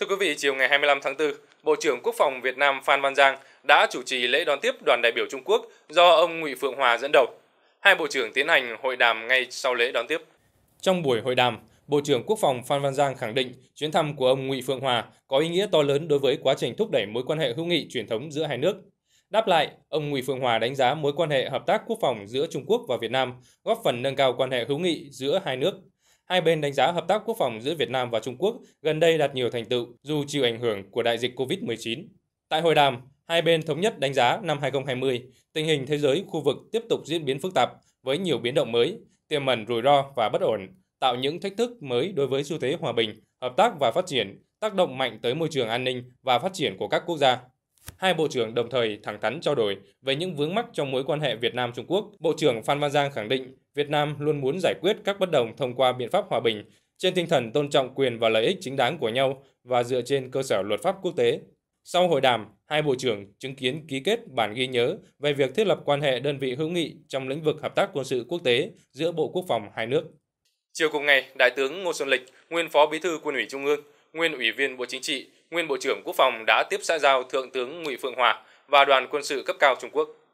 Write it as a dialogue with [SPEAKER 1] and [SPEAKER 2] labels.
[SPEAKER 1] Thưa quý vị, chiều ngày 25 tháng 4, Bộ trưởng Quốc phòng Việt Nam Phan Văn Giang đã chủ trì lễ đón tiếp đoàn đại biểu Trung Quốc do ông Ngụy Phượng Hòa dẫn đầu. Hai bộ trưởng tiến hành hội đàm ngay sau lễ đón tiếp. Trong buổi hội đàm, Bộ trưởng Quốc phòng Phan Văn Giang khẳng định chuyến thăm của ông Ngụy Phượng Hòa có ý nghĩa to lớn đối với quá trình thúc đẩy mối quan hệ hữu nghị truyền thống giữa hai nước. Đáp lại, ông Ngụy Phượng Hòa đánh giá mối quan hệ hợp tác quốc phòng giữa Trung Quốc và Việt Nam góp phần nâng cao quan hệ hữu nghị giữa hai nước hai bên đánh giá hợp tác quốc phòng giữa Việt Nam và Trung Quốc gần đây đạt nhiều thành tựu dù chịu ảnh hưởng của đại dịch COVID-19. Tại hội đàm, hai bên thống nhất đánh giá năm 2020, tình hình thế giới khu vực tiếp tục diễn biến phức tạp với nhiều biến động mới, tiềm ẩn rủi ro và bất ổn, tạo những thách thức mới đối với xu thế hòa bình, hợp tác và phát triển, tác động mạnh tới môi trường an ninh và phát triển của các quốc gia. Hai bộ trưởng đồng thời thẳng thắn trao đổi về những vướng mắc trong mối quan hệ Việt Nam Trung Quốc. Bộ trưởng Phan Văn Giang khẳng định Việt Nam luôn muốn giải quyết các bất đồng thông qua biện pháp hòa bình trên tinh thần tôn trọng quyền và lợi ích chính đáng của nhau và dựa trên cơ sở luật pháp quốc tế. Sau hội đàm, hai bộ trưởng chứng kiến ký kết bản ghi nhớ về việc thiết lập quan hệ đơn vị hữu nghị trong lĩnh vực hợp tác quân sự quốc tế giữa Bộ Quốc phòng hai nước. Chiều cùng ngày, Đại tướng Ngô Xuân Lịch, nguyên Phó Bí thư Quân ủy Trung ương, nguyên Ủy viên Bộ Chính trị, nguyên Bộ trưởng Quốc phòng đã tiếp xã giao Thượng tướng Ngụy Phượng Hòa và đoàn quân sự cấp cao Trung Quốc.